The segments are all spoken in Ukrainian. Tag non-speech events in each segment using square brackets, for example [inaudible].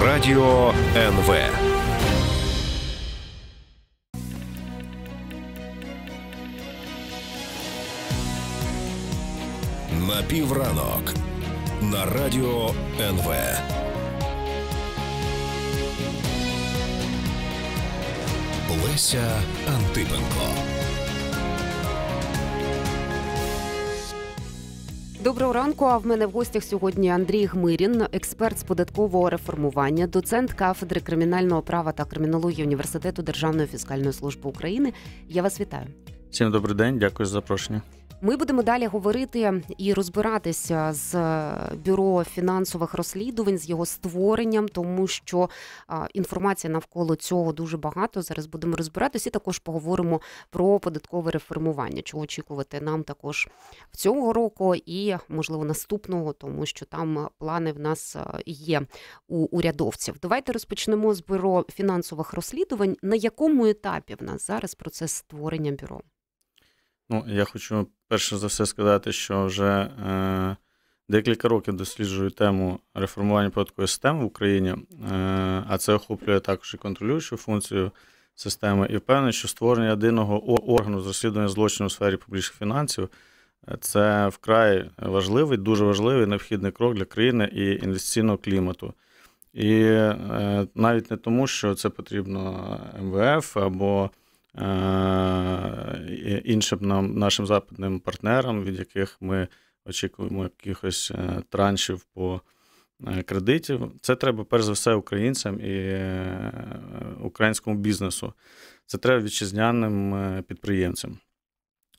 Радіо НВ. На півранок. На радіо НВ. Леся Антипенко. Доброго ранку. А в мене в гостях сьогодні Андрій Гмирін, експерт з податкового реформування, доцент кафедри кримінального права та кримінології університету Державної фіскальної служби України. Я вас вітаю. Всім добрий день, дякую за запрошення. Ми будемо далі говорити і розбиратися з е, бюро фінансових розслідувань з його створенням, тому що е, інформація навколо цього дуже багато. Зараз будемо розбиратися. і Також поговоримо про податкове реформування, чого очікувати нам також в цього року і можливо наступного, тому що там плани в нас е, є у урядовців. Давайте розпочнемо з бюро фінансових розслідувань. На якому етапі в нас зараз процес створення бюро? Ну, я хочу перше за все сказати, що вже е, декілька років досліджую тему реформування податкової системи в Україні, е, а це охоплює також і контролюючу функцію системи. І впевнений, що створення єдиного органу з розслідування злочину у сфері публічних фінансів е, це вкрай важливий, дуже важливий необхідний крок для країни і інвестиційного клімату. І е, навіть не тому, що це потрібно е, МВФ або Е, іншим нам, нашим западним партнерам, від яких ми очікуємо якихось е, траншів по е, кредитів. Це треба перш за все українцям і українському бізнесу. Це треба вітчизняним підприємцям.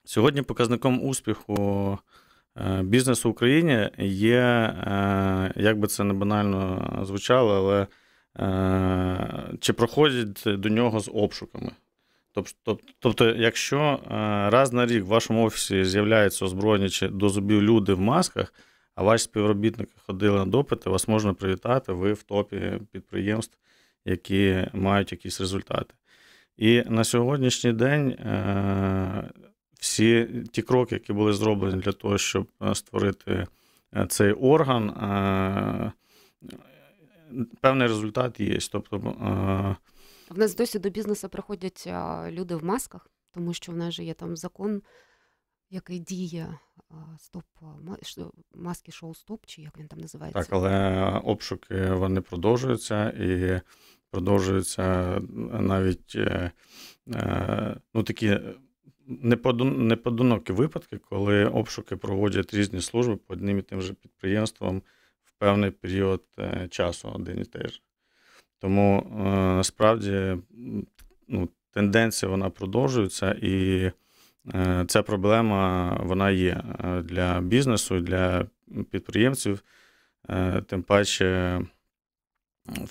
Сьогодні показником успіху бізнесу в Україні є, як би це не банально звучало, але чи проходять до нього з обшуками. Тобто, тобто, якщо е, раз на рік в вашому офісі з'являються озброєні чи до зубів люди в масках, а ваші співробітники ходили на допити, вас можна привітати, ви в топі підприємств, які мають якісь результати. І на сьогоднішній день е, всі ті кроки, які були зроблені для того, щоб е, створити цей орган, певний результат є. Тобто в нас досі до бізнесу приходять люди в масках, тому що в нас же є там закон, який діє стоп маски шоу стоп, чи як він там називається. Так, але обшуки е, вони продовжуються і продовжуються е, навіть е, ну такі. Неподунокі випадки, коли обшуки проводять різні служби по одним і тим же підприємствам в певний період часу, один і теж. Тому е, насправді ну, тенденція вона продовжується, і е, ця проблема вона є е, для бізнесу, для підприємців, тим паче,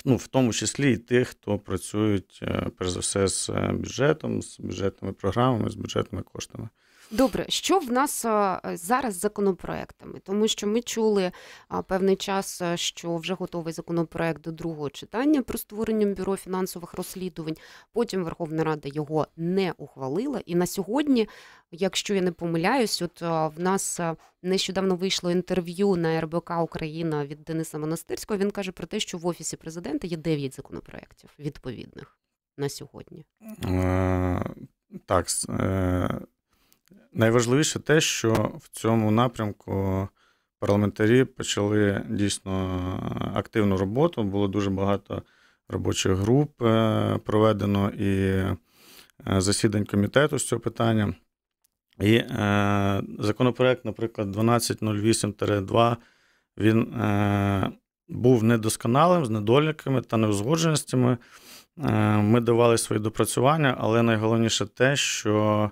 ну, в тому числі і тих, хто працюють перш за все з бюджетом, з бюджетними програмами, з бюджетними коштами. Добре, що в нас е, зараз з законопроектами? Тому що ми чули певний час, е, що вже готовий законопроект до другого читання про створення бюро фінансових розслідувань. Потім Верховна Рада його не ухвалила. І на сьогодні, якщо я не помиляюсь, от е, в нас нещодавно вийшло інтерв'ю на РБК Україна від Дениса Монастирського. Він каже про те, що в офісі президента є 9 законопроєктів відповідних на сьогодні. Так, Найважливіше те, що в цьому напрямку парламентарі почали дійсно активну роботу. Було дуже багато робочих груп е, проведено і е, засідань комітету з цього питання. І е, законопроект, наприклад, 1208-2, він е, був недосконалим з недоліками та неузгодженостями. Е, Ми давали свої допрацювання, але найголовніше те, що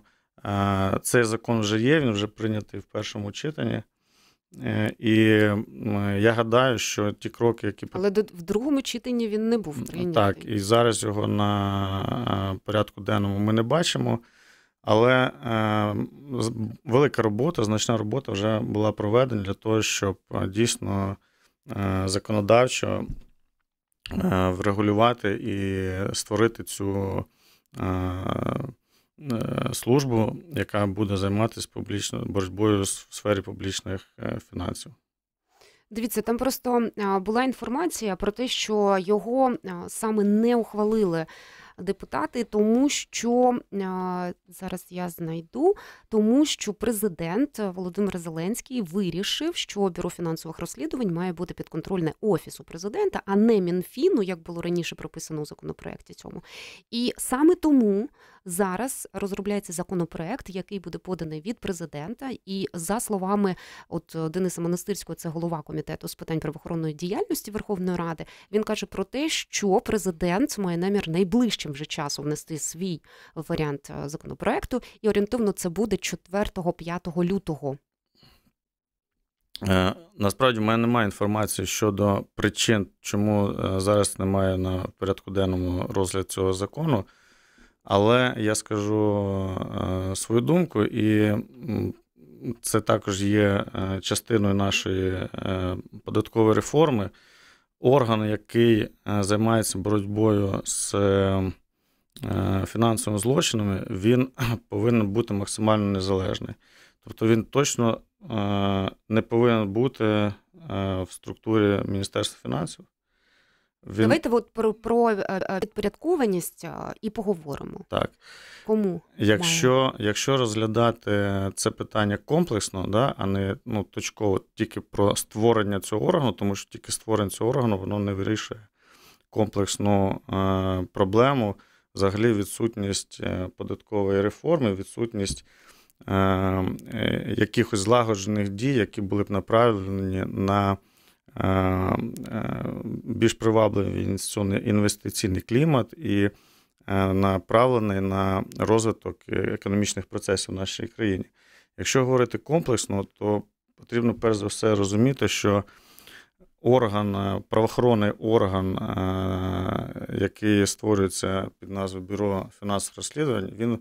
цей закон вже є, він вже прийнятий в першому читанні. Е, і я гадаю, що ті кроки, які але в другому читанні він не був прийнятий. Так, і зараз його на е, порядку денному ми не бачимо. Але е, велика робота, значна робота вже була проведена для того, щоб дійсно законодавчо врегулювати і створити цю Е, службу, яка буде займатися публічною боротьбою в сфері публічних е, фінансів. Дивіться, там просто була інформація про те, що його саме не ухвалили депутати, тому що зараз я знайду, тому що президент Володимир Зеленський вирішив, що бюро фінансових розслідувань має бути підконтрольне офісу президента, а не мінфіну, як було раніше прописано у законопроекті цьому. І саме тому зараз розробляється законопроект, який буде поданий від президента. І за словами от е, Дениса Монастирського, це голова комітету з питань правоохоронної діяльності Верховної Ради. Він каже про те, що президент має намір найближчим вже часом внести свій варіант е, законопроекту, і орієнтовно це буде 4-5 лютого. Е, насправді в мене немає інформації щодо причин, чому зараз немає на порядку денному розгляд цього закону. Але я скажу е, свою думку, і це також є е, частиною нашої е, податкової реформи. Орган, який займається боротьбою з фінансовими злочинами, він [clears throat] повинен бути максимально незалежний. Тобто він точно не повинен бути в структурі Міністерства фінансів. Він... Давайте от про про е, е, підпорядкованість е, і поговоримо. Так. Кому? Якщо якщо розглядати це питання комплексно, да, а не ну, точково тільки про створення цього органу, тому що тільки створення цього органу воно не вирішує комплексну е, проблему, взагалі відсутність податкової реформи, відсутність е, якихось злагоджених дій, які були б направлені на. Е, е, більш привабливий інвестиційний клімат і е, направлений на розвиток економічних процесів в нашій країні. Якщо говорити комплексно, то потрібно перш за все розуміти, що орган, правоохоронний орган, який створюється під назвою Бюро фінансових розслідувань, він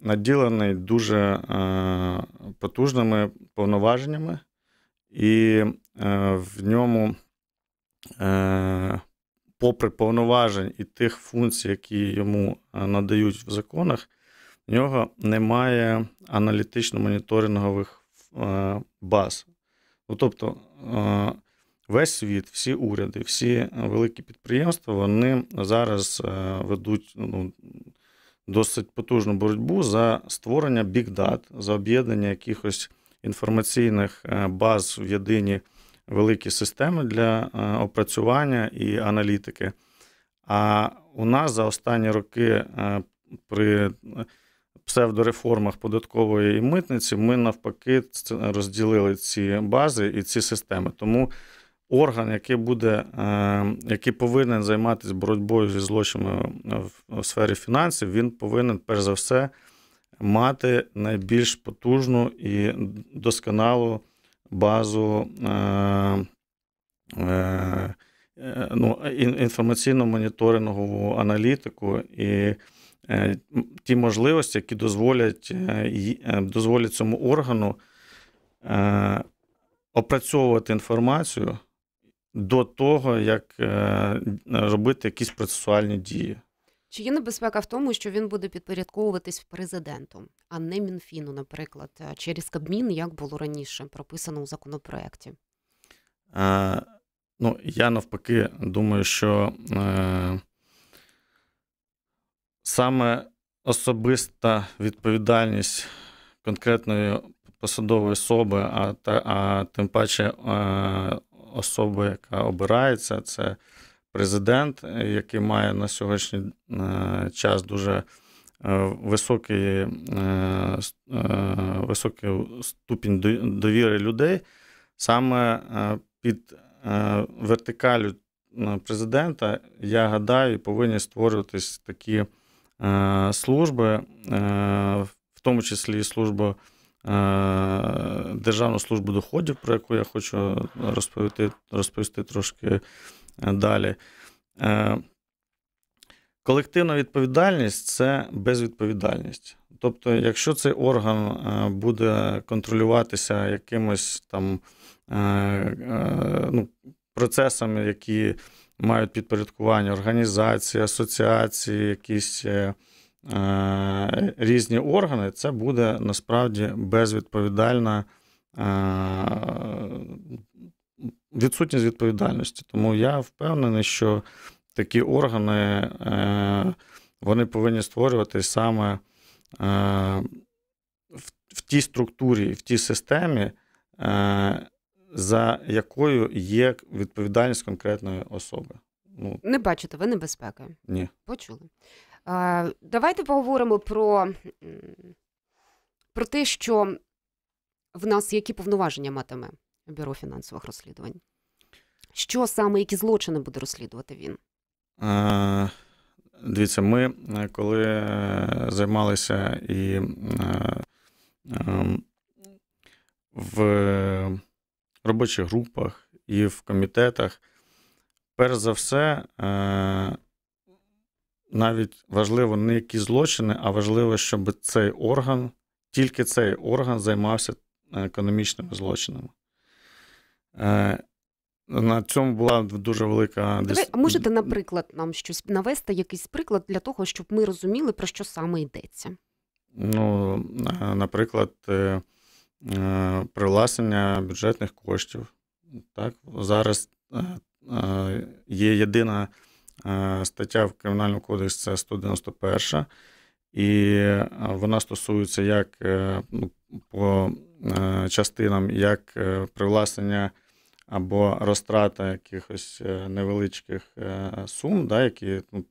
наділений дуже потужними повноваженнями і е, в ньому, е, попри повноважень і тих функцій, які йому е, надають в законах, в нього немає аналітично-моніторингових баз. Ну, Тобто весь світ, всі уряди, всі великі підприємства, вони зараз ведуть ну, досить потужну боротьбу за створення бікдат, за об'єднання якихось інформаційних е, баз в єдині великі системи для е, опрацювання і аналітики. А у нас за останні роки е, при псевдореформах податкової і митниці ми навпаки розділили ці бази і ці системи. Тому орган, який буде, який повинен займатися боротьбою зі злочинами в сфері фінансів, він повинен перш за все мати найбільш потужну і досконалу базу е, е, е ну, інформаційно-моніторингову аналітику і е, ті можливості, які дозволять е, е, дозволять цьому органу опрацьовувати інформацію до того, як робити якісь процесуальні дії. Чи є небезпека в тому, що він буде підпорядковуватись президенту, а не мінфіну, наприклад, е, через Кабмін, як було раніше прописано у законопроекті? Е, Ну, я навпаки думаю, що е, саме особиста відповідальність конкретної посадової особи, а та, а тим паче е, особи, яка обирається, це президент, е, який має на сьогоднішній е, час дуже е, високий, високий ступінь довіри людей, саме під вертикалю президента, я гадаю, повинні створюватись такі служби, в тому числі і служба. Державну службу доходів, про яку я хочу розповісти розповісти трошки Е, далі. Е, колективна відповідальність це безвідповідальність. Тобто, якщо цей орган е, буде контролюватися якимось там ну, процесами, які мають підпорядкування організації, асоціації, якісь різні органи, це буде насправді безвідповідальна відсутність відповідальності. Тому я впевнений, що такі органи е, вони повинні створюватися саме е, в тій структурі, в тій системі, е, за якою є відповідальність конкретної особи. Ну, Не бачите, ви небезпеки? Ні. Почули. Давайте поговоримо про про те, що в нас які повноваження матиме бюро фінансових розслідувань. Що саме, які злочини буде розслідувати він? Е, дивіться, ми е, коли е, займалися і е, е, в робочих групах і в комітетах, перш за все, е, навіть важливо не які злочини, а важливо, щоб цей орган, тільки цей орган займався економічними злочинами. Е, на цьому була дуже велика дис... А Можете, наприклад, нам щось навести, якийсь приклад для того, щоб ми розуміли, про що саме йдеться? Ну, е, наприклад, е, привласнення бюджетних коштів. Так, Зараз є єдина стаття в Кримінальному кодексі, це 191, і вона стосується як ну, по частинам, як привласнення або розтрата якихось е, невеличких е, сум, да, які ну,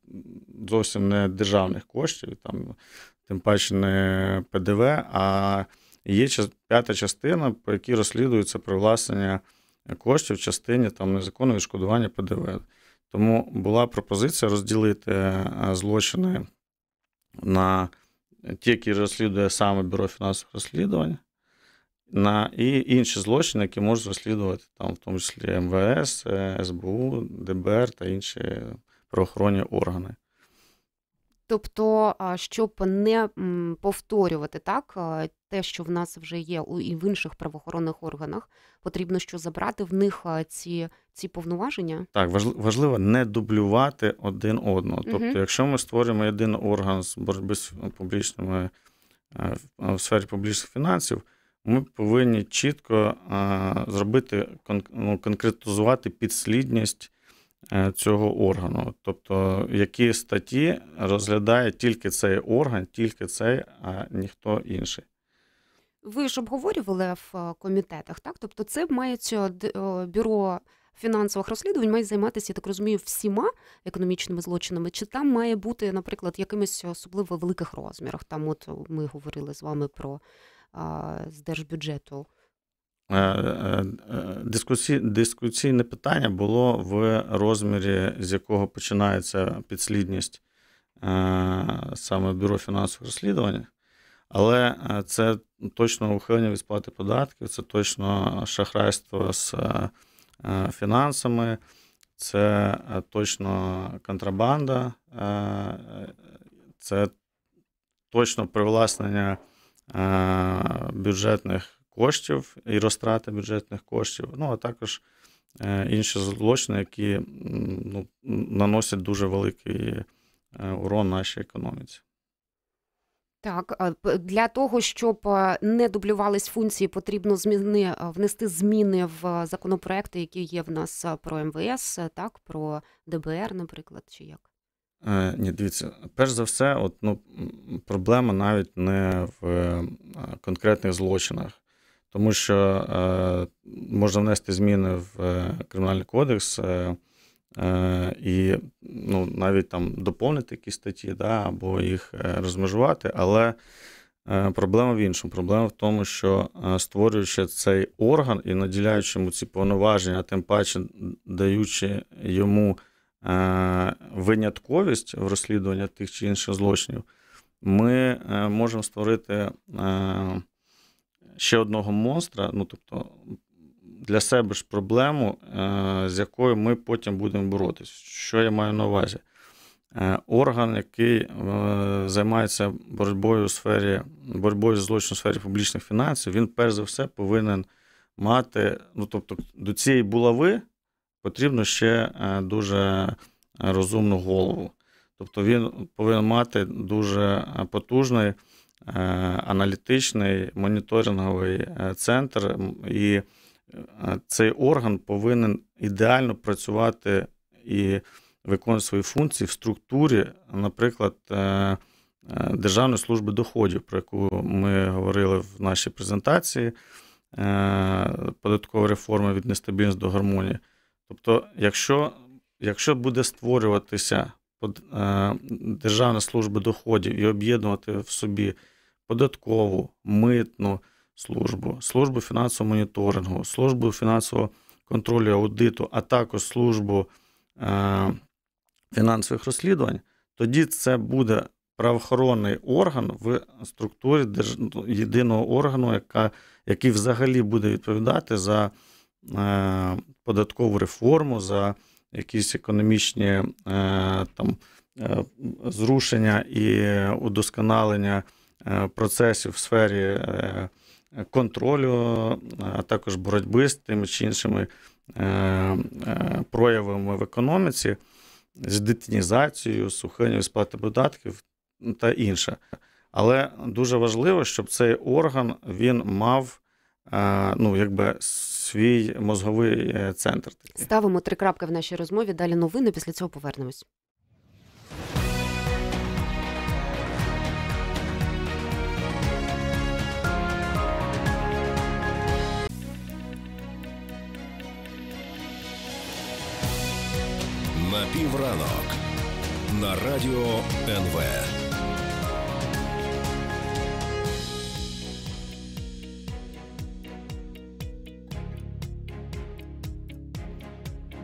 зовсім не державних коштів, там, тим паче не ПДВ, а є п'ята частина, по якій розслідується привласнення коштів в частині там, незаконного відшкодування ПДВ. Тому була пропозиція розділити е, злочини на ті, які розслідує саме бюро фінансових розслідувань, на і інші злочини, які можуть розслідувати, там, в тому числі МВС, е, СБУ, ДБР та інші правоохоронні органи. Тобто, щоб не повторювати так, те, що в нас вже є і в інших правоохоронних органах, потрібно що забрати в них ці ці повноваження. Так, важливо не дублювати один одного. Тобто, угу. якщо ми створюємо єдиний орган з боротьби з е, публічними е, в сфері публічних фінансів, ми повинні чітко е, зробити ну, конкретизувати підслідність е, цього органу, тобто які статті розглядає тільки цей орган, тільки цей, а ніхто інший. Ви ж обговорювали в е, комітетах, так? Тобто, це мають бюро фінансових розслідувань має займатися, я так розумію, всіма економічними злочинами. Чи там має бути, наприклад, якимись особливо великих розмірах? Там, от ми говорили з вами про з держбюджету? Е, е, е, дискусі... Дискусійне питання було в розмірі, з якого починається підслідність саме бюро фінансових розслідувань. Але це точно ухилення від сплати податків, це точно шахрайство з фінансами, це точно контрабанда, це точно привласнення. Е, бюджетних коштів і розтрати бюджетних коштів, ну а також е, інші злочини, які ну, наносять дуже великий е, урон нашій економіці. Так, для того, щоб не дублювались функції, потрібно зміни внести зміни в законопроекти, які є в нас про МВС, так, про ДБР, наприклад, чи як. Е, ні, дивіться, перш за все, от, ну, проблема навіть не в е, конкретних злочинах, тому що е, можна внести зміни в е, Кримінальний кодекс е, і ну, навіть там доповнити якісь статті, да, або їх розмежувати. Але проблема в іншому. Проблема в тому, що створюючи цей орган і наділяючи йому ці повноваження, а тим паче даючи йому. Е, винятковість в розслідуванні тих чи інших злочинів, ми е, можемо створити е, ще одного монстра, ну тобто для себе ж проблему, з якою ми потім будемо боротися. Що я маю на увазі? Орган, який займається боротьбою у сфері боротьбою з злочином у сфері публічних фінансів, він перш за все повинен мати, ну тобто, до цієї булави потрібно ще е, дуже розумну голову. Тобто він повинен мати дуже е, потужний е, аналітичний моніторинговий центр, і цей орган повинен ідеально працювати і виконувати свої функції в структурі, наприклад, Державної служби доходів, про яку ми говорили в нашій презентації, податкова реформа від нестабільності до гармонії. Тобто, якщо якщо буде створюватися е, Державна служба доходів і об'єднувати в собі податкову, митну службу, службу фінансового моніторингу, службу фінансового контролю аудиту, а також службу е, фінансових розслідувань, тоді це буде правоохоронний орган в структурі держ... єдиного органу, яка... який взагалі буде відповідати за. Е, податкову реформу, за якісь економічні е, там е, зрушення і удосконалення процесів в сфері контролю, а також боротьби з тими чи іншими проявами в економіці, з детінізацією, сухинів сплати податків та інше. Але дуже важливо, щоб цей орган він мав ну, якби свій мозговий е, центр. Ставимо три крапки в нашій розмові. Далі новини. Після цього повернемось. На півранок на радіо НВ.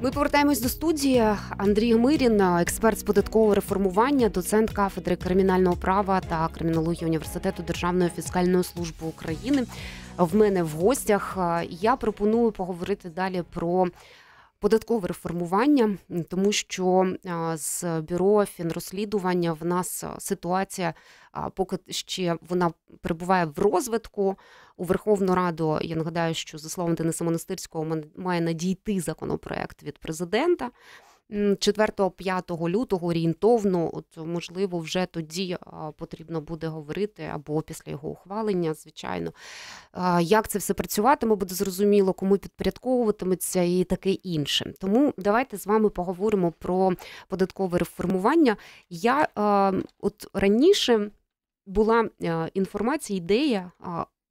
Ми повертаємось до студії. Андрій Мирін, експерт з податкового реформування, доцент кафедри кримінального права та кримінології університету Державної фіскальної служби України. В мене в гостях я пропоную поговорити далі про податкове реформування, тому що з бюро фінрозслідування в нас ситуація поки ще вона перебуває в розвитку у Верховну Раду. Я нагадаю, що за словом Дениса Монастирського має надійти законопроект від президента. 4-5 лютого орієнтовно, от можливо, вже тоді потрібно буде говорити або після його ухвалення, звичайно, як це все працюватиме, буде зрозуміло, кому підпорядковуватиметься і таке інше. Тому давайте з вами поговоримо про податкове реформування. Я от раніше була е, інформація, ідея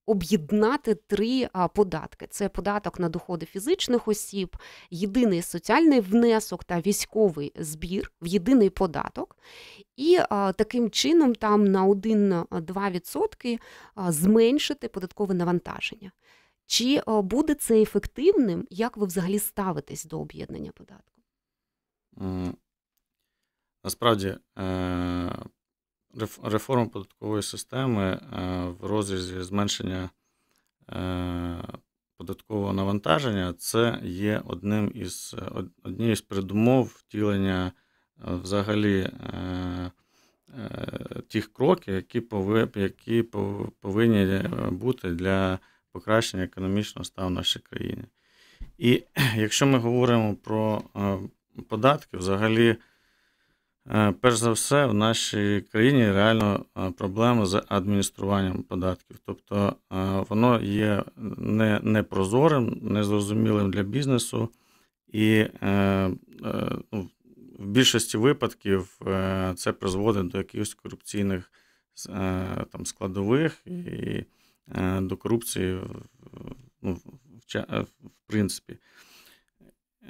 об'єднати три податки: це податок на доходи фізичних осіб, єдиний соціальний внесок та військовий збір в єдиний податок. І таким чином там на 1-2% зменшити податкове навантаження. Чи буде це ефективним? Як ви взагалі ставитесь до об'єднання податку? Насправді е, реформа податкової системи е, в розрізі зменшення е, податкового навантаження це є одним із е, однією з передумов втілення взагалі тих кроків, які які повинні бути для покращення економічного стану нашої країни. І [clears throat] якщо ми говоримо про податки, взагалі Е, перш за все, в нашій країні реально е, проблема з адмініструванням податків. Тобто е, воно є не непрозорим, незрозумілим для бізнесу, і ну, в більшості випадків це призводить до якихось корупційних там, складових і до корупції ну, в принципі.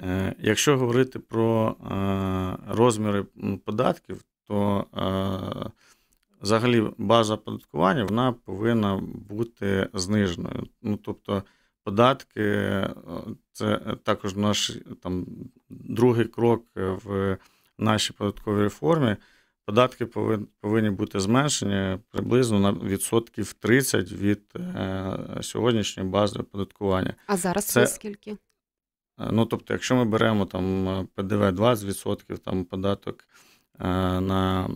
Е, якщо говорити про е, розміри податків, то е, взагалі база оподаткування вона повинна бути зниженою. Ну, Тобто податки це також наш там, другий крок в нашій податковій реформі. Податки повинні бути зменшені приблизно на відсотків 30 від сьогоднішньої бази оподаткування. А зараз це скільки? Е, ну, тобто, якщо ми беремо там е, ПДВ 20%, там податок е, на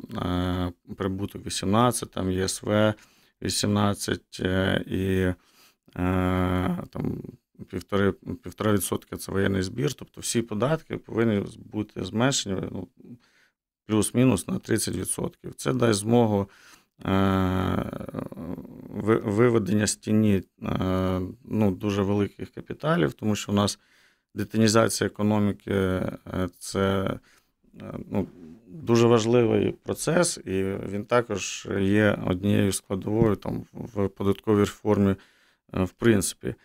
прибуток 18, там ЄСВ 18 і там півтори, півтора відсотка це воєнний збір, тобто всі податки повинні бути зменшені ну, плюс-мінус на 30%. Це дасть змогу виведення з тіні ну, дуже великих капіталів, тому що у нас детінізація економіки е, це е, ну, дуже важливий процес, і він також є однією складовою там в податковій реформі, е, в принципі.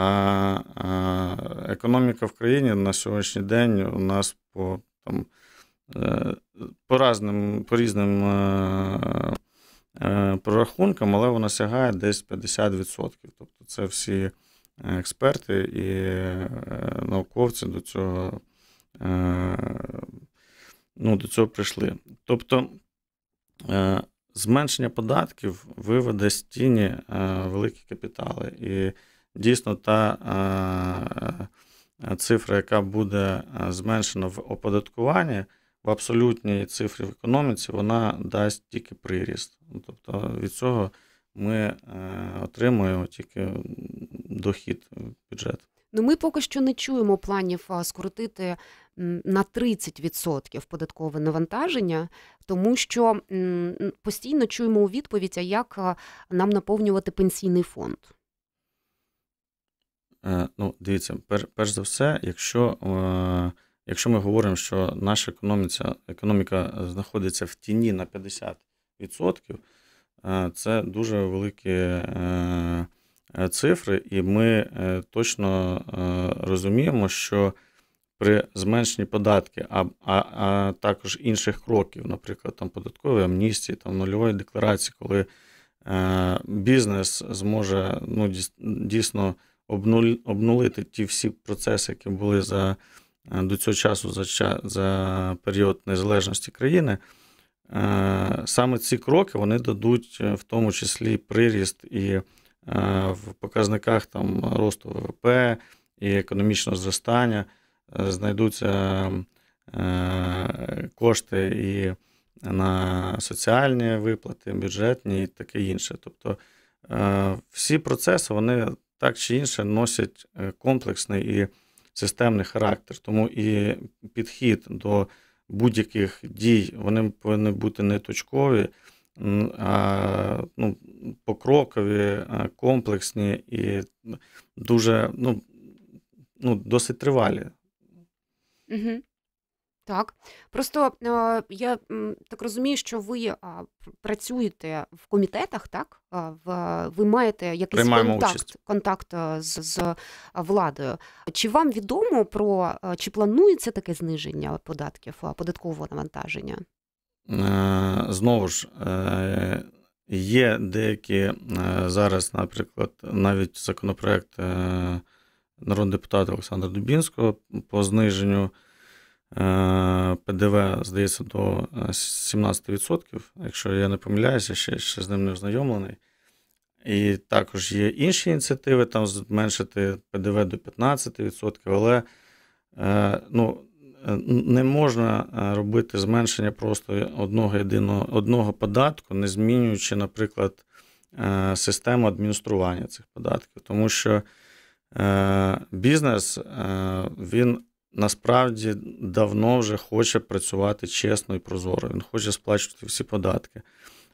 А економіка в країні на сьогоднішній день у нас по там по разним, по різним прорахункам, але вона сягає десь 50%. Тобто, це всі експерти і е, науковці до цього е, ну, до цього прийшли. Тобто е, зменшення податків виведе з тіні великі капітали. І дійсно та цифра, яка буде зменшена в оподаткуванні. В абсолютній цифрі в економіці вона дасть тільки приріст. Тобто від цього ми е, отримуємо тільки дохід в бюджет. Ну ми поки що не чуємо планів е, скоротити на 30% податкове навантаження, тому що постійно чуємо у відповідь, а як е, нам наповнювати пенсійний фонд. Ну, дивіться, пер, перш за все, якщо якщо ми говоримо, що наша економіка, економіка знаходиться в тіні на 50%, Е, це дуже великі е, е, цифри, і ми точно розуміємо, що при зменшенні податки, а а, а також інших кроків, наприклад, там податкової амністії, там нульової декларації, коли бізнес зможе ну, дійсно обнулити ті всі процеси, які були за до цього часу за, за період незалежності країни. Е, саме ці кроки вони дадуть е, в тому числі приріст і е, в показниках там росту ВВП і економічного зростання, знайдуться кошти і на соціальні виплати, бюджетні і таке інше. Тобто всі процеси вони так чи інше носять комплексний і системний характер, тому і підхід до будь-яких дій вони повинні бути не точкові, а ну, покрокові, комплексні і дуже ну, ну, досить тривалі. Угу. Так, просто е, я так розумію, що ви працюєте в комітетах, так в ви маєте якийсь Приймаємо контакт контакт е, з, з владою. Чи вам відомо про е, чи планується таке зниження податків податкового навантаження? Знову ж є деякі зараз, наприклад, навіть законопроект народного депутата Олександра Дубінського по зниженню. Е, ПДВ, здається, до 17%, е, якщо я не помиляюся, ще, ще з ним не ознайомлений. І також є інші ініціативи, там зменшити ПДВ до 15%, але е, ну, не можна робити зменшення просто одного єдиного одного податку, не змінюючи, наприклад, систему адміністрування цих податків. Тому що бізнес він насправді давно вже хоче працювати чесно і прозоро. Він хоче сплачувати всі податки.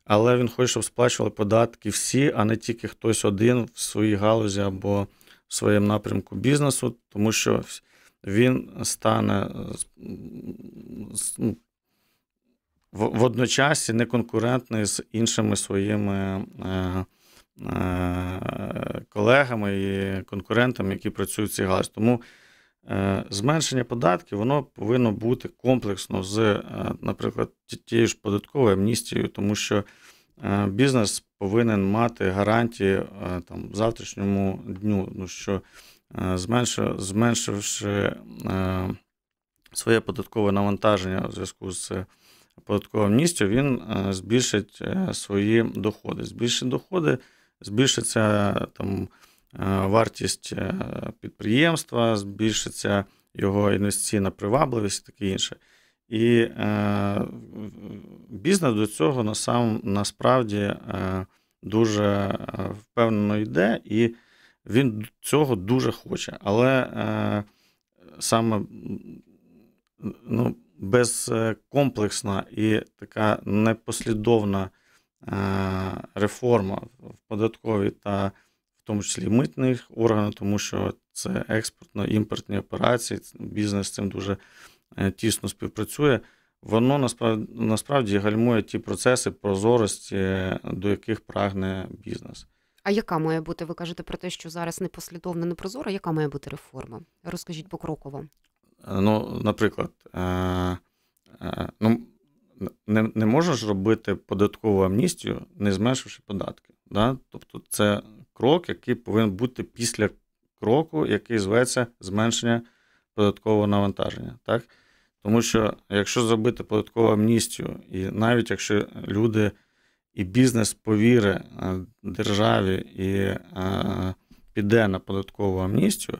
Але він хоче, щоб сплачували податки всі, а не тільки хтось один в своїй галузі або в своєму напрямку бізнесу, тому що він стане е, ну, водночас неконкурентний з іншими своїми е, е, колегами і конкурентами, які працюють в цій галузі. Тому Е, зменшення податків воно повинно бути комплексно з, е, наприклад, тією ж податковою амністією, тому що е, бізнес повинен мати гарантії там завтрашньому дню, ну що зменшивши своє податкове навантаження у зв'язку з податковим амністією, він збільшить свої доходи. Збільшить доходи, збільшиться Е, вартість е, підприємства, збільшиться його інвестиційна привабливість і таке інше. І е, бізнес до цього на сам, насправді дуже впевнено йде, і він цього дуже хоче. Але саме ну, безкомплексна і така непослідовна реформа в податковій та тому числі митних органів, тому що це експортно-імпортні операції, бізнес з цим дуже е, тісно співпрацює. Воно насправді, насправді гальмує ті процеси прозорості, до яких прагне бізнес. А яка має бути? Ви кажете про те, що зараз непослідовна не прозора, яка має бути реформа? Розкажіть покроково. Е, ну, наприклад, е, ну не не можеш робити податкову амністію, не зменшивши податки. Да? Тобто, це крок, який повинен бути після кроку, який зветься зменшення податкового навантаження. Так? Тому що якщо зробити податкову амністію, і навіть якщо люди і бізнес повірить е, державі і е, піде на податкову амністію,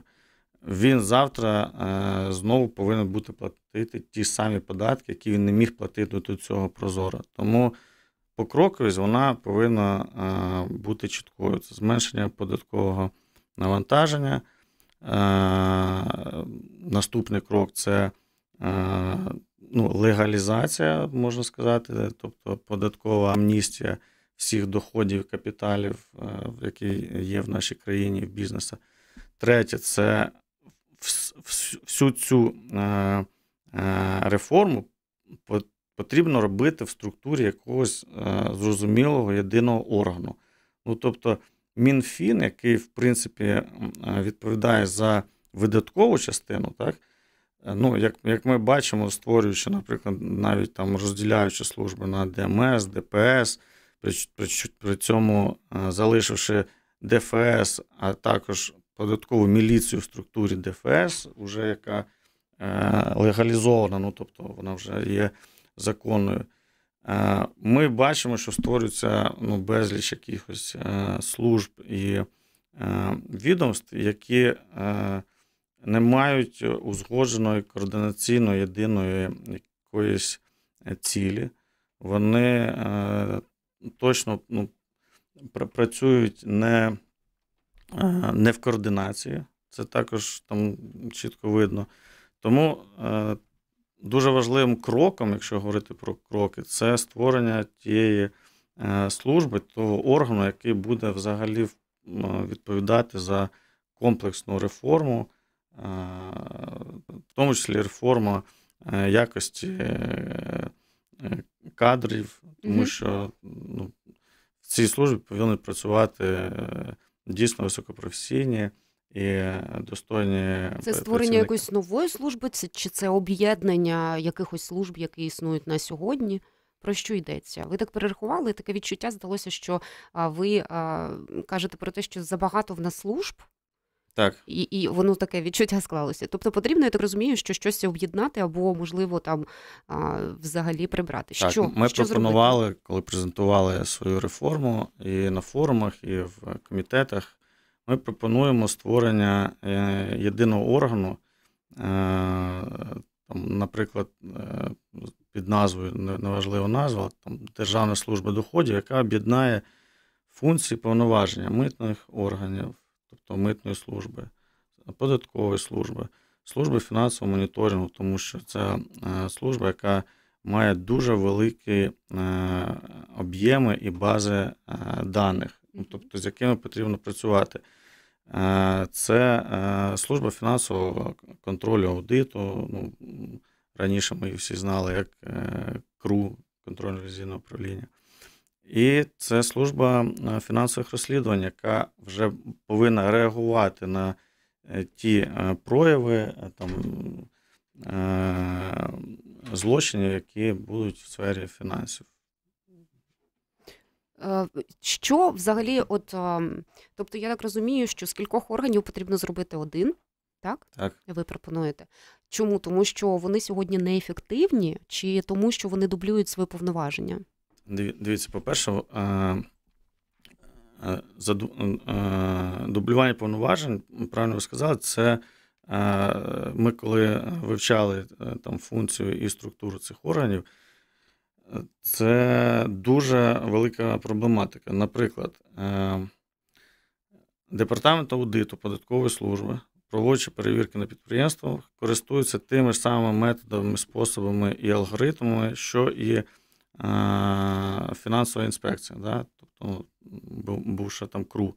він завтра е, знову повинен бути платити ті самі податки, які він не міг платити до цього прозоро. Тому покроковість вона повинна е, бути чіткою. Це зменшення податкового навантаження. Е, наступний крок це е, ну, легалізація, можна сказати, тобто податкова амністія всіх доходів, капіталів, які є в нашій країні, в бізнесу. Третє це всю цю реформу потрібно робити в структурі якогось е, зрозумілого єдиного органу. Ну тобто, мінфін, який в принципі е, відповідає за видаткову частину, так. Е, ну, як як ми бачимо, створюючи, наприклад, навіть там розділяючи служби на ДМС, ДПС, при, при, при цьому залишивши ДФС, а також податкову міліцію в структурі ДФС, вже яка е, легалізована, ну тобто вона вже є законною. Е, ми бачимо, що створюється ну, безліч якихось е, служб і е, відомств, які не мають узгодженої координаційної єдиної якоїсь цілі. Вони точно ну, працюють не не в координації. Це також там чітко видно. Тому дуже важливим кроком, якщо говорити про кроки, це створення тієї е, служби, того органу, який буде взагалі е, відповідати за комплексну реформу, е, в тому числі реформа якості кадрів, тому що ну, в цій службі повинні працювати дійсно високопрофесійні і достойні це створення якоїсь нової служби, це чи це об'єднання якихось служб, які існують на сьогодні? Про що йдеться? Ви так перерахували таке відчуття. Здалося, що ви а, кажете про те, що забагато в нас служб. Так і і воно таке відчуття склалося. Тобто потрібно, я так розумію, що щось об'єднати або можливо там а, взагалі прибрати. Так, що ми що пропонували, зробити? коли презентували свою реформу і на форумах, і в комітетах ми пропонуємо створення е, єдиного органу, е, там, наприклад, е, під назвою неважлива назва, там Державна служба доходів, яка об'єднає функції повноваження митних органів, тобто митної служби, податкової служби, служби фінансового моніторингу, тому що це служба, яка має дуже великі об'єми і бази даних ну, тобто з якими потрібно працювати. Е, це е, служба фінансового контролю аудиту. Ну, Раніше ми її всі знали як е, КРУ контрольно ревізійне управління. І це служба фінансових розслідувань, яка вже повинна реагувати на ті прояви там, злочинів, які будуть в сфері фінансів. Е, що взагалі, от ем, тобто, я так розумію, що з кількох органів потрібно зробити один, так? Так. Ви пропонуєте. Чому? Тому що вони сьогодні неефективні, чи тому, що вони дублюють свої повноваження? Дивіться, по-перше, е, е, дублювання повноважень, правильно ви сказали, це ми коли вивчали там функцію і структуру цих органів. Це дуже велика проблематика. Наприклад, е, департамент аудиту податкової служби, проводячи перевірки на підприємствах, користуються тими ж самими методами, способами і алгоритмами, що і е, фінансова інспекція, да? тобто бувша там КРУ.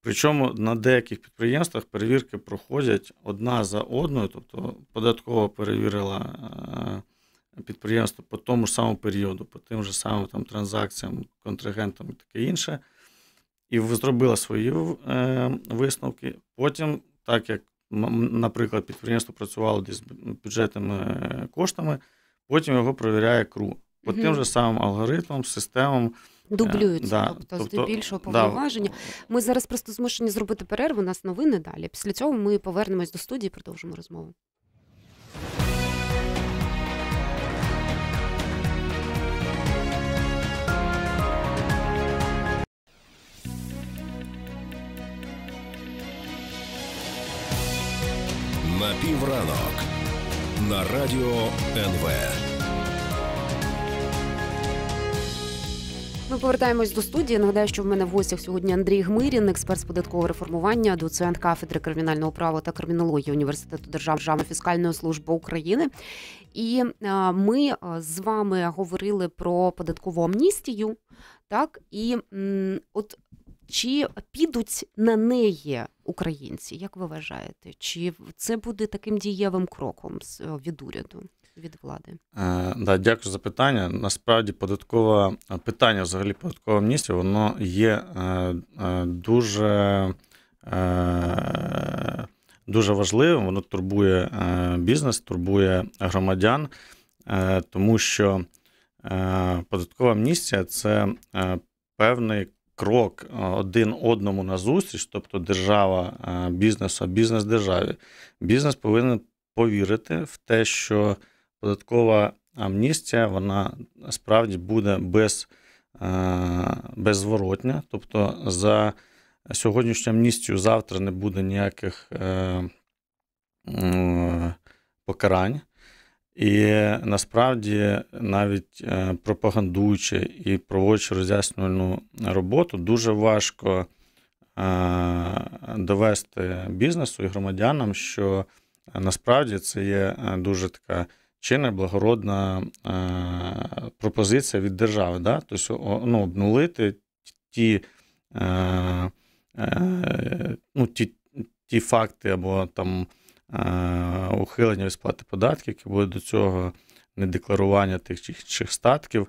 Причому на деяких підприємствах перевірки проходять одна за одною, тобто податкова перевірила е, підприємства по тому ж самому періоду, по тим же самим там, транзакціям, контрагентам і таке інше, і зробила свої е, висновки. Потім, так як, наприклад, підприємство працювало десь бюджетними е, коштами, потім його провіряє КРУ. По mm тим же самим алгоритмам, системам. Е, Дублюються, да, тобто, тобто здебільшого повноваження. Да. Ми зараз просто змушені зробити перерву. У нас новини далі. Після цього ми повернемось до студії і продовжимо розмову. на півранок на радіо НВ. Ми повертаємось до студії. Нагадаю, що в мене в гостях сьогодні Андрій Гмирін, експерт з податкового реформування, доцент кафедри кримінального права та кримінології університету Державної фіскальної служби України. І е, ми е, з вами говорили про податкову амністію. Так і от чи підуть на неї українці? Як ви вважаєте? Чи це буде таким дієвим кроком е, від уряду від влади? Е, да, Дякую за питання. Насправді, податкове питання взагалі податкового міністрів, воно є е, е, дуже. Е, дуже важливим, воно турбує е, бізнес, турбує громадян, тому що податкова амністія це певний крок е, один одному назустріч, тобто держава е, бізнесу, бізнес державі, бізнес повинен повірити в те, що податкова амністія вона справді буде без, е, беззворотня. Тобто за сьогоднішню амністію завтра не буде ніяких покарань. І насправді навіть е, пропагандуючи і проводячи роз'яснювальну роботу, дуже важко е, довести бізнесу і громадянам, що насправді це є е, дуже така чинна, благородна пропозиція від держави. Да? Тобто ну, обнулити ті ну, ті, ті факти або там. Е, ухилення від сплати податків, які були до цього недекларування тих чи інших статків.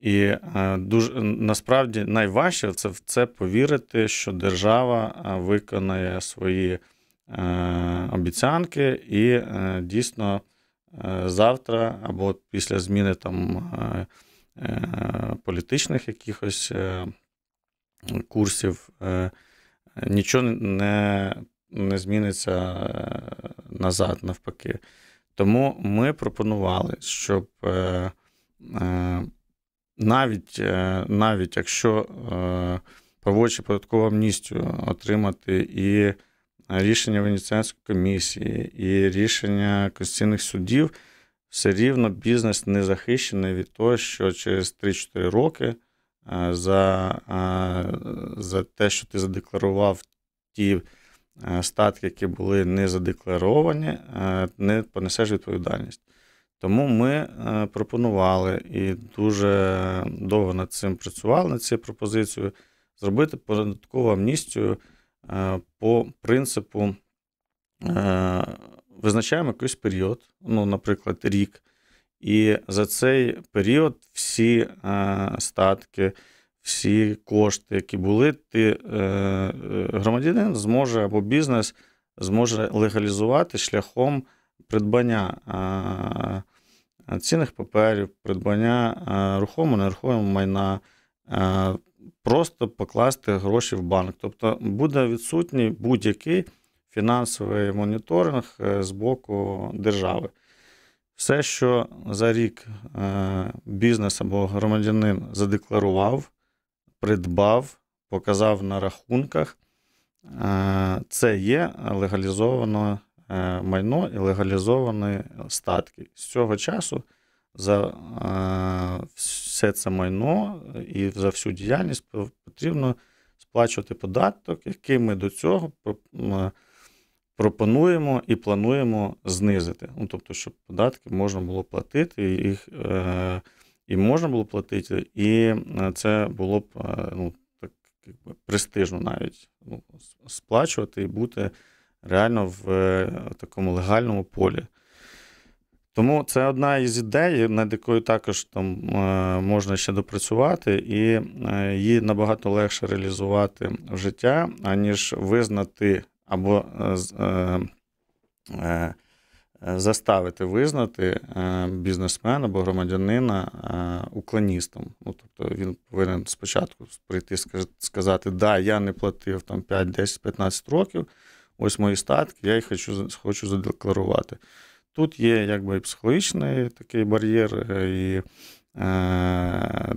І е, дуже насправді найважче це в це повірити, що держава е, виконає свої обіцянки, і дійсно завтра або після зміни там політичних якихось курсів нічого не не зміниться е, назад, навпаки. Тому ми пропонували, щоб е, е, навіть навіть якщо проводячи податкову амністію, отримати і рішення Венеціанської комісії, і рішення конституційних судів, все рівно бізнес не захищений від того, що через 3-4 роки за, за те, що ти задекларував ті. Е, статки, які були не задекларовані, е, не понесеш відповідальність. Тому ми е, пропонували і дуже довго над цим працювали, над цією пропозицією, зробити податкову амністію по принципу визначаємо якийсь період, ну, наприклад, рік. І за цей період всі статки всі кошти, які були, ти е, е, громадянин зможе або бізнес зможе легалізувати шляхом придбання цінних паперів, придбання рухомого нерухомого майна, просто покласти гроші в банк. Тобто буде відсутній будь-який фінансовий моніторинг е, з боку держави. Все, що за рік бізнес або громадянин задекларував, придбав, показав на рахунках. Е, це є легалізоване майно і легалізовані статки. З цього часу за е, все це майно і за всю діяльність потрібно сплачувати податок, який ми до цього е, пропонуємо і плануємо знизити. Ну, Тобто, щоб податки можна було платити і їх і можна було платити, і е, це було б е, ну, так якби престижно навіть ну, сплачувати і бути реально в е, такому легальному полі. Тому це одна із ідей, над якою також там можна ще допрацювати, і її набагато легше реалізувати в життя, аніж визнати або. Е, е, Е, заставити визнати е, бізнесмена або громадянина е, уклоністом. Ну, Тобто він повинен спочатку прийти сказати, да, я не платив там 5, 10, 15 років, ось мої статки, я їх хочу хочу задекларувати. Тут є якби психологічний такий бар'єр, і Е,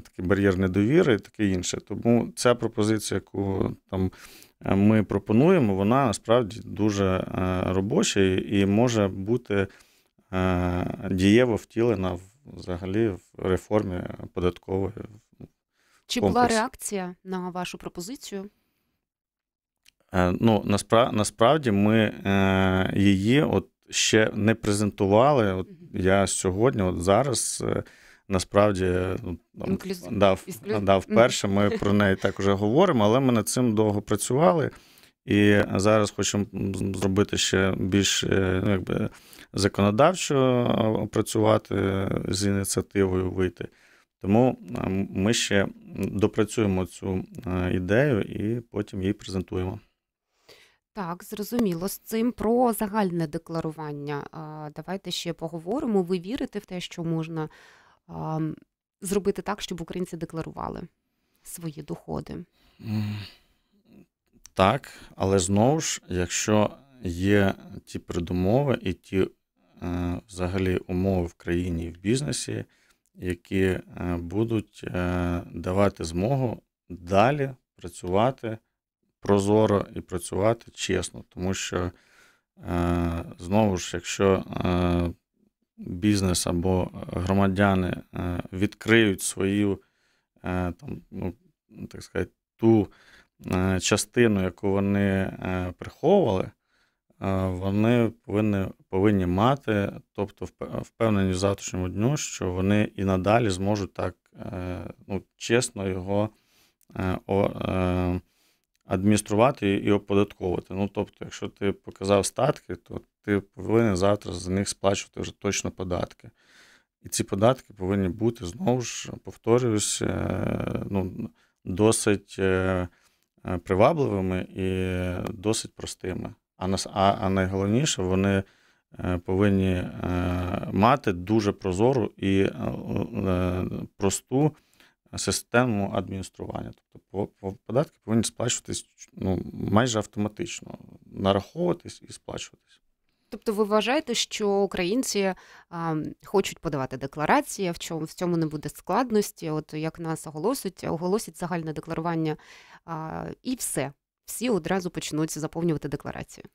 такий бар'єр недовіри і таке інше. Тому ця пропозиція, яку там е, ми пропонуємо, вона насправді дуже е, робоча і може бути дієво втілена взагалі в реформі податкової. Чи комплекс. була реакція на вашу пропозицію? Ну, наспра... насправді ми е, її от ще не презентували. От Я сьогодні, от зараз, насправді ну, там, да, да, вперше ми про неї так вже говоримо, але ми над цим довго працювали. І зараз хочемо зробити ще більш е, ну, якби, законодавчо е, працювати е, з ініціативою вийти. Тому ми ще допрацюємо цю ідею і потім її презентуємо. Так, зрозуміло. З цим про загальне декларування. Давайте ще поговоримо. Ви вірите в те, що можна зробити так, щоб українці декларували свої доходи. Так, але знову ж, якщо є ті передумови і ті е, взагалі умови в країні і в бізнесі, які е, будуть е, давати змогу далі працювати прозоро і працювати чесно, тому що знову ж, якщо бізнес або е, громадяни е, відкриють свою е, там, ну, так сказати, ту частину, яку вони приховували, вони повинні повинні мати, тобто впевнені в завтрашньому дню, що вони і надалі зможуть так ну, чесно його адмініструвати і оподатковувати. Ну тобто, якщо ти показав статки, то ти повинен завтра за них сплачувати вже точно податки. І ці податки повинні бути знову ж повторююсь, е, ну, досить е, е, привабливими і досить простими. А найголовніше, вони повинні мати дуже прозору і просту систему адміністрування. Тобто податки повинні сплачуватись ну, майже автоматично, нараховуватись і сплачуватись. Тобто, ви вважаєте, що українці а, хочуть подавати декларації, в чому в цьому не буде складності? От як нас оголосить, оголосять загальне декларування, а, і все, всі одразу почнуть заповнювати декларацію.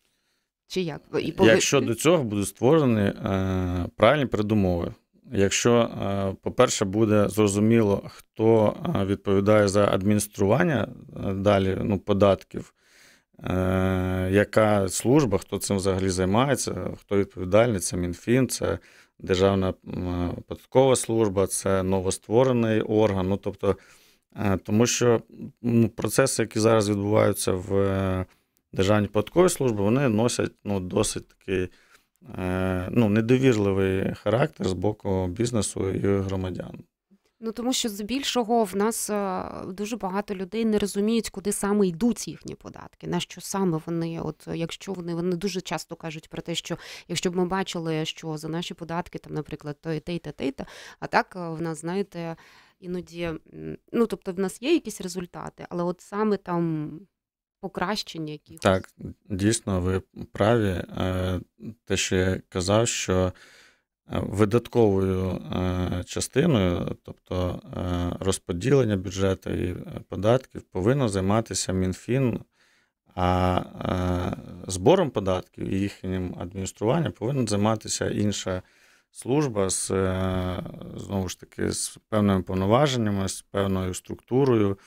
Чи як і пови... якщо до цього будуть створені е, правильні передумови? Якщо, е, по-перше, буде зрозуміло, хто е, відповідає за адміністрування е, далі ну, податків, яка служба, хто цим взагалі займається, хто відповідальний, це МінФін, це Державна податкова служба, це новостворений орган. Ну, тобто, Тому що ну, процеси, які зараз відбуваються в Державній податковій службі, вони носять ну, досить такий. Е, ну, недовірливий характер з боку бізнесу і громадян. Ну тому що з більшого в нас е, дуже багато людей не розуміють, куди саме йдуть їхні податки, на що саме вони, от якщо вони вони дуже часто кажуть про те, що якщо б ми бачили, що за наші податки, там, наприклад, то і те, і те, те, те, а так е, в нас, знаєте, іноді ну тобто в нас є якісь результати, але от саме там покращення якихось. Так, дійсно, ви праві. Е, те, що я казав, що е, видатковою е, частиною, тобто розподілення бюджету і податків, повинно займатися МінФін. А збором податків і їхнім адмініструванням повинна займатися інша служба з знову ж таки з певними повноваженнями, з певною структурою,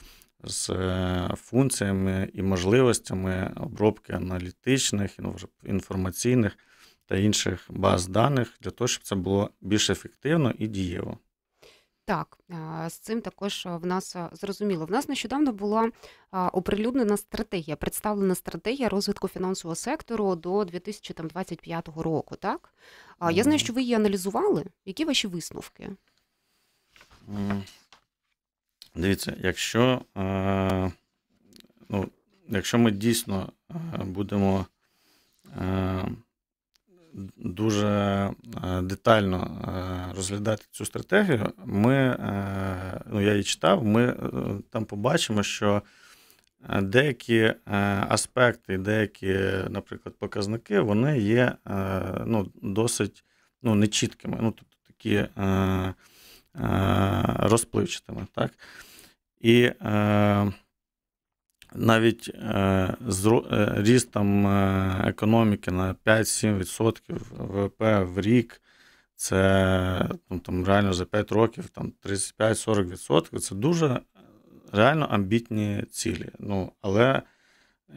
з е, функціями і можливостями обробки аналітичних, інформаційних та інших баз даних для того, щоб це було більш ефективно і дієво. Так, з цим також е, в нас е, зрозуміло. В нас нещодавно була оприлюднена стратегія, представлена стратегія розвитку фінансового сектору до 2025 року. Так, я знаю, що ви її аналізували. Які ваші висновки? Дивіться, якщо е, ну, якщо ми дійсно е, будемо е, дуже детально розглядати цю стратегію, ми, ну, я її читав, ми там побачимо, що деякі аспекти, деякі, наприклад, показники, вони є ну, досить ну, нечіткими. Ну, тобто такі. Е, розпливчатими. Так? І е, навіть е, з рістом економіки на 5-7% ВВП в рік, це ну, там, реально за 5 років там 35-40%. Це дуже реально амбітні цілі. Ну, Але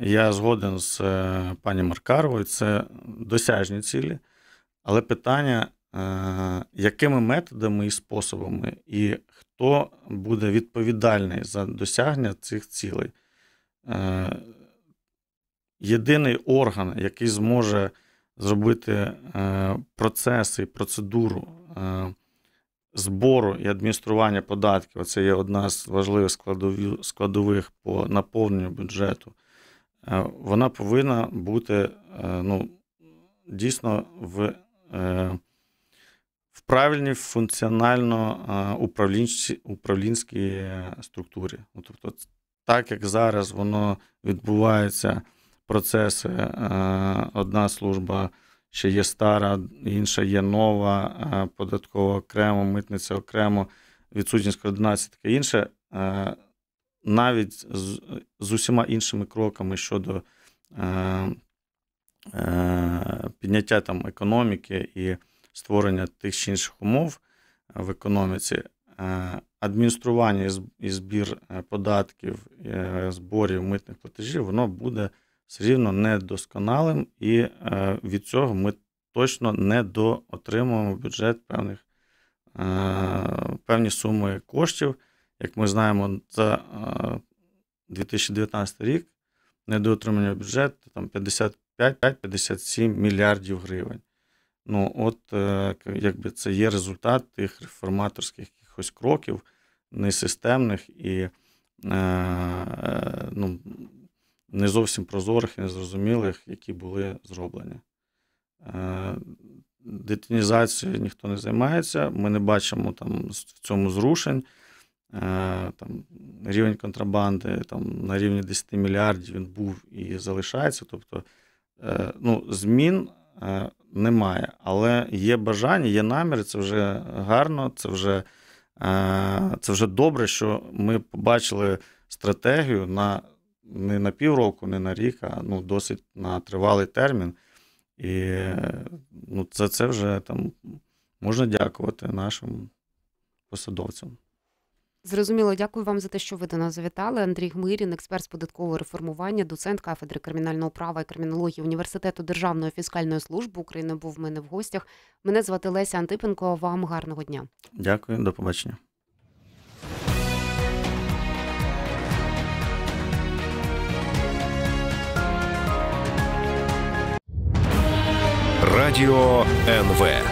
я згоден з пані Маркаровою, це досяжні цілі. Але питання, Е, якими методами і способами, і хто буде відповідальний за досягнення цих цілей? Е, єдиний орган, який зможе зробити е, процеси і процедуру збору і адміністрування податків, це є одна з важливих складових по наповненню бюджету, вона повинна бути ну, дійсно в. Правильні функціонально е, управлінські структури. Ну, тобто, так як зараз воно відбувається, процеси е, одна служба ще є стара, інша є нова, е, податкова окремо, митниця окремо, відсутність координації таке інше. Навіть з, з усіма іншими кроками щодо е, е, підняття там економіки і створення тих чи інших умов е, в економіці, е, адміністрування і збір е, податків, зборів митних платежів, воно буде все рівно недосконалим, і від цього ми точно не доотримуємо в бюджет певних певні суми коштів. Як ми знаємо, за 2019 рік недоотримання бюджету там 55-57 мільярдів гривень. Ну, от е, якби це є результат тих реформаторських якихось кроків, несистемних і е, ну, не зовсім прозорих і незрозумілих, які були зроблені. Е, детінізацією ніхто не займається, ми не бачимо там в цьому зрушень. Там, Рівень контрабанди там, на рівні 10 мільярдів він був і залишається. Тобто ну, змін Е, немає. Але є бажання, є намір, це вже гарно, це вже е, це вже добре, що ми побачили стратегію на не на півроку, не на рік, а ну, досить на тривалий термін. І ну, це, це вже там можна дякувати нашим посадовцям. Зрозуміло, дякую вам за те, що ви до нас завітали. Андрій Гмирін, експерт з податкового реформування, доцент кафедри кримінального права і кримінології університету Державної фіскальної служби України був в мене в гостях. Мене звати Леся Антипенко. Вам гарного дня. Дякую, до побачення. Радіо НВ.